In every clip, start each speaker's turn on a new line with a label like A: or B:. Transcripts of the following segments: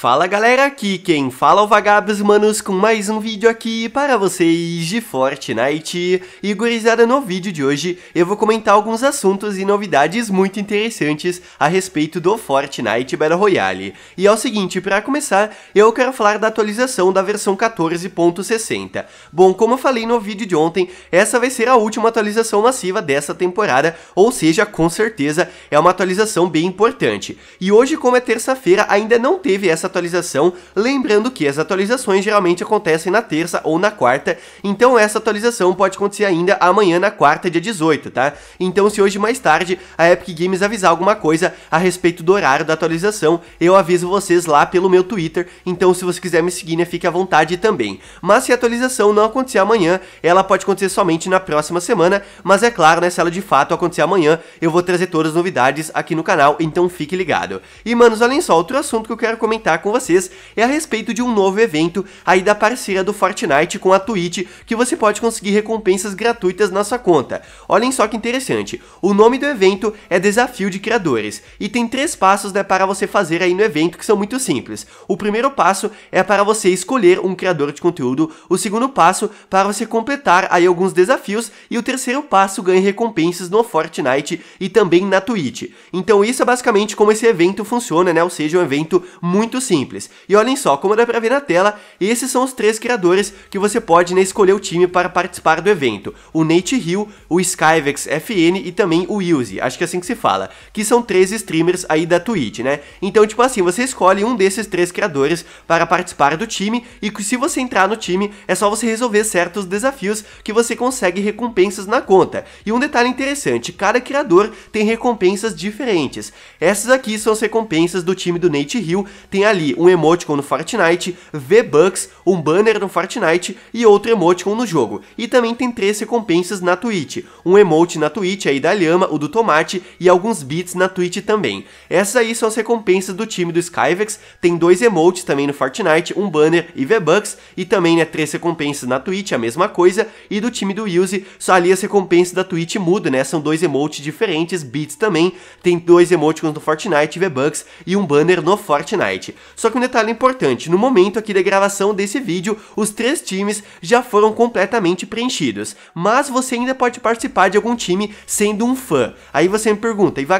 A: Fala galera, aqui quem fala é o Vagabos Manos com mais um vídeo aqui para vocês de Fortnite. E gurizada, no vídeo de hoje eu vou comentar alguns assuntos e novidades muito interessantes a respeito do Fortnite Battle Royale. E é o seguinte, para começar, eu quero falar da atualização da versão 14.60. Bom, como eu falei no vídeo de ontem, essa vai ser a última atualização massiva dessa temporada, ou seja, com certeza é uma atualização bem importante. E hoje, como é terça-feira, ainda não teve essa atualização, lembrando que as atualizações geralmente acontecem na terça ou na quarta, então essa atualização pode acontecer ainda amanhã na quarta, dia 18, tá? Então se hoje mais tarde a Epic Games avisar alguma coisa a respeito do horário da atualização, eu aviso vocês lá pelo meu Twitter, então se você quiser me seguir, né, fique à vontade também. Mas se a atualização não acontecer amanhã, ela pode acontecer somente na próxima semana, mas é claro, né, se ela de fato acontecer amanhã, eu vou trazer todas as novidades aqui no canal, então fique ligado. E manos, além só, outro assunto que eu quero comentar com vocês é a respeito de um novo evento aí da parceria do Fortnite com a Twitch, que você pode conseguir recompensas gratuitas na sua conta. Olhem só que interessante, o nome do evento é Desafio de Criadores, e tem três passos né, para você fazer aí no evento que são muito simples. O primeiro passo é para você escolher um criador de conteúdo, o segundo passo para você completar aí alguns desafios, e o terceiro passo ganha recompensas no Fortnite e também na Twitch. Então isso é basicamente como esse evento funciona, né? Ou seja, um evento muito simples. E olhem só, como dá pra ver na tela, esses são os três criadores que você pode né, escolher o time para participar do evento. O Nate Hill, o Skyvex FN e também o Yuzi, acho que é assim que se fala, que são três streamers aí da Twitch, né? Então, tipo assim, você escolhe um desses três criadores para participar do time e se você entrar no time, é só você resolver certos desafios que você consegue recompensas na conta. E um detalhe interessante, cada criador tem recompensas diferentes. Essas aqui são as recompensas do time do Nate Hill, tem ali ali um emoticon no Fortnite, V-Bucks, um banner no Fortnite e outro emoticon no jogo. E também tem três recompensas na Twitch, um emote na Twitch aí da Lhama, o do Tomate e alguns bits na Twitch também. Essas aí são as recompensas do time do Skyvex, tem dois emotes também no Fortnite, um banner e V-Bucks e também né, três recompensas na Twitch, a mesma coisa, e do time do Yuzi, só ali as recompensas da Twitch mudam, né, são dois emotes diferentes, bits também, tem dois emoticons no Fortnite, V-Bucks e um banner no Fortnite. Só que um detalhe importante, no momento aqui da gravação desse vídeo, os três times já foram completamente preenchidos, mas você ainda pode participar de algum time sendo um fã. Aí você me pergunta, Iva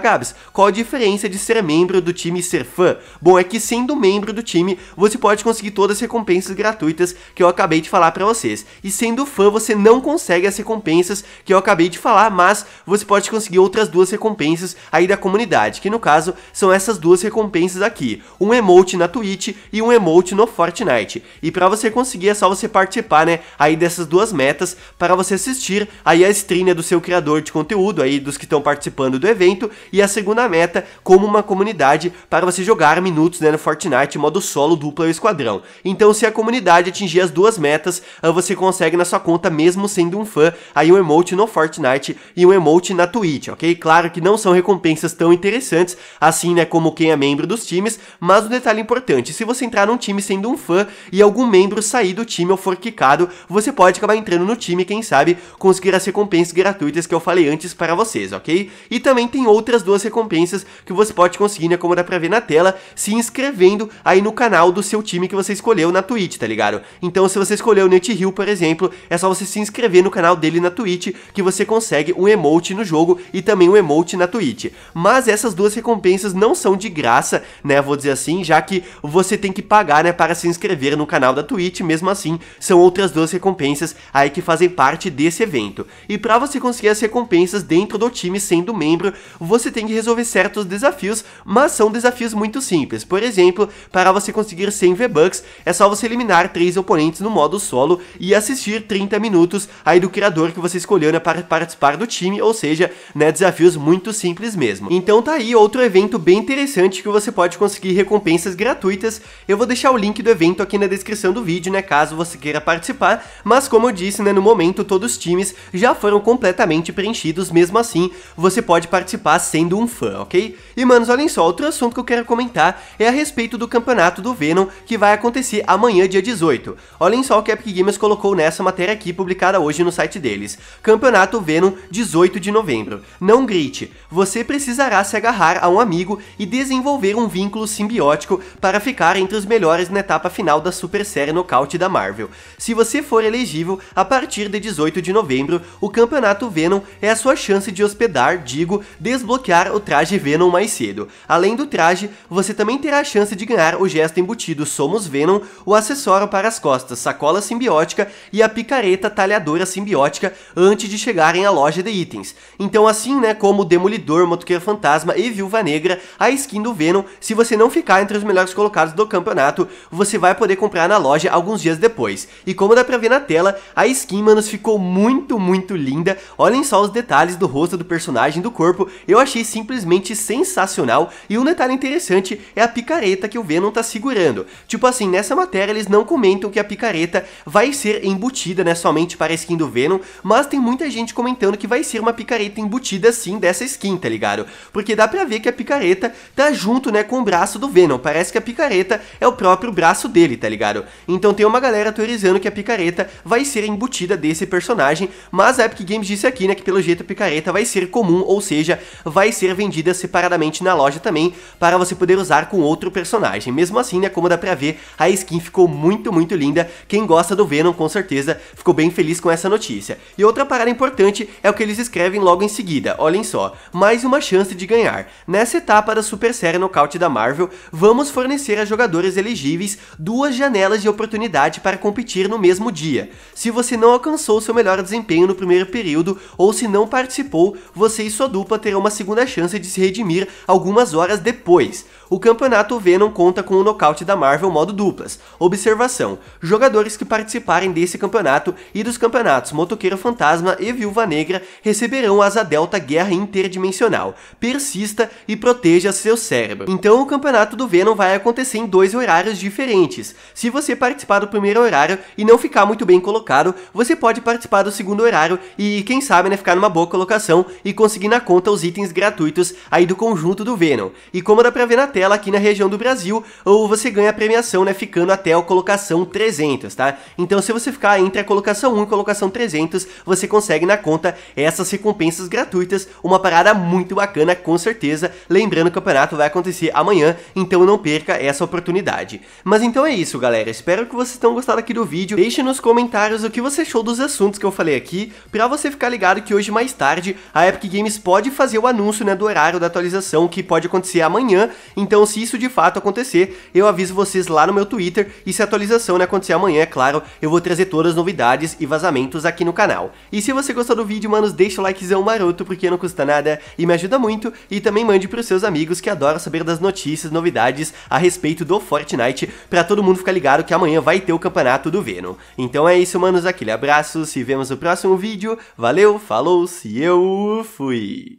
A: qual a diferença de ser membro do time e ser fã? Bom, é que sendo membro do time, você pode conseguir todas as recompensas gratuitas que eu acabei de falar para vocês, e sendo fã você não consegue as recompensas que eu acabei de falar, mas você pode conseguir outras duas recompensas aí da comunidade, que no caso são essas duas recompensas aqui, um emote na Twitch e um emote no Fortnite. E para você conseguir é só você participar, né, aí dessas duas metas para você assistir aí a stream né, do seu criador de conteúdo aí dos que estão participando do evento e a segunda meta como uma comunidade para você jogar minutos né, no Fortnite modo solo, dupla ou esquadrão. Então se a comunidade atingir as duas metas, ah, você consegue na sua conta mesmo sendo um fã aí um emote no Fortnite e um emote na Twitch, ok? Claro que não são recompensas tão interessantes assim, né, como quem é membro dos times, mas um detalhe importante. Se você entrar num time sendo um fã e algum membro sair do time ou for quicado, você pode acabar entrando no time, quem sabe, conseguir as recompensas gratuitas que eu falei antes para vocês, ok? E também tem outras duas recompensas que você pode conseguir, né, como dá pra ver na tela, se inscrevendo aí no canal do seu time que você escolheu na Twitch, tá ligado? Então se você escolheu o Hill, por exemplo, é só você se inscrever no canal dele na Twitch que você consegue um emote no jogo e também um emote na Twitch. Mas essas duas recompensas não são de graça, né, vou dizer assim, já que você tem que pagar, né, para se inscrever no canal da Twitch, mesmo assim, são outras duas recompensas aí que fazem parte desse evento. E para você conseguir as recompensas dentro do time sendo membro, você tem que resolver certos desafios, mas são desafios muito simples. Por exemplo, para você conseguir 100 V-Bucks, é só você eliminar 3 oponentes no modo solo e assistir 30 minutos aí do criador que você escolheu né, para participar do time, ou seja, né, desafios muito simples mesmo. Então tá aí outro evento bem interessante que você pode conseguir recompensas gratuitas. Eu vou deixar o link do evento aqui na descrição do vídeo, né, caso você queira participar, mas como eu disse, né, no momento todos os times já foram completamente preenchidos, mesmo assim, você pode participar sendo um fã, ok? E manos, olhem só, outro assunto que eu quero comentar é a respeito do campeonato do Venom que vai acontecer amanhã, dia 18. Olhem só o que a Epic Games colocou nessa matéria aqui, publicada hoje no site deles. Campeonato Venom, 18 de novembro. Não grite, você precisará se agarrar a um amigo e desenvolver um vínculo simbiótico para ficar entre os melhores na etapa final da super série nocaute da Marvel. Se você for elegível, a partir de 18 de novembro, o campeonato Venom é a sua chance de hospedar, digo, desbloquear o traje Venom mais cedo. Além do traje, você também terá a chance de ganhar o gesto embutido Somos Venom, o acessório para as costas, sacola simbiótica e a picareta talhadora simbiótica antes de chegarem à loja de itens. Então assim, né, como Demolidor, Motoqueiro Fantasma e Viúva Negra, a skin do Venom, se você não ficar entre os melhores melhores colocados do campeonato, você vai poder comprar na loja alguns dias depois. E como dá pra ver na tela, a skin, mano, ficou muito, muito linda. Olhem só os detalhes do rosto do personagem, do corpo, eu achei simplesmente sensacional. E um detalhe interessante é a picareta que o Venom tá segurando. Tipo assim, nessa matéria eles não comentam que a picareta vai ser embutida, né, somente para a skin do Venom, mas tem muita gente comentando que vai ser uma picareta embutida sim dessa skin, tá ligado? Porque dá pra ver que a picareta tá junto, né, com o braço do Venom, parece parece que a picareta é o próprio braço dele, tá ligado? Então tem uma galera teorizando que a picareta vai ser embutida desse personagem, mas a Epic Games disse aqui, né, que pelo jeito a picareta vai ser comum, ou seja, vai ser vendida separadamente na loja também, para você poder usar com outro personagem. Mesmo assim, né, como dá pra ver, a skin ficou muito, muito linda. Quem gosta do Venom, com certeza, ficou bem feliz com essa notícia. E outra parada importante é o que eles escrevem logo em seguida, olhem só, mais uma chance de ganhar. Nessa etapa da Super Série Nocaute da Marvel, vamos fornecer a jogadores elegíveis duas janelas de oportunidade para competir no mesmo dia. Se você não alcançou seu melhor desempenho no primeiro período ou se não participou, você e sua dupla terão uma segunda chance de se redimir algumas horas depois. O campeonato Venom conta com o nocaute da Marvel modo duplas. Observação: jogadores que participarem desse campeonato e dos campeonatos Motoqueiro Fantasma e Viúva Negra receberão Asa Delta Guerra Interdimensional. Persista e proteja seu cérebro. Então o campeonato do Venom vai vai acontecer em dois horários diferentes. Se você participar do primeiro horário e não ficar muito bem colocado, você pode participar do segundo horário e, quem sabe, né, ficar numa boa colocação e conseguir na conta os itens gratuitos aí do conjunto do Venom. E como dá pra ver na tela, aqui na região do Brasil, ou você ganha a premiação, né, ficando até a colocação 300, tá? Então se você ficar entre a colocação 1 e a colocação 300, você consegue na conta essas recompensas gratuitas, uma parada muito bacana, com certeza. Lembrando que o campeonato vai acontecer amanhã, então não perca perca essa oportunidade. Mas então é isso, galera. Espero que vocês tenham gostado aqui do vídeo. Deixe nos comentários o que você achou dos assuntos que eu falei aqui, pra você ficar ligado que hoje mais tarde a Epic Games pode fazer o anúncio né, do horário da atualização, que pode acontecer amanhã. Então, se isso de fato acontecer, eu aviso vocês lá no meu Twitter. E se a atualização né, acontecer amanhã, é claro, eu vou trazer todas as novidades e vazamentos aqui no canal. E se você gostou do vídeo, manos, deixa o likezão maroto, porque não custa nada e me ajuda muito. E também mande pros seus amigos que adoram saber das notícias, novidades a respeito do Fortnite, para todo mundo ficar ligado que amanhã vai ter o campeonato do Venom. Então é isso, manos, aquele abraço, se vemos no próximo vídeo, valeu, falou, se eu fui!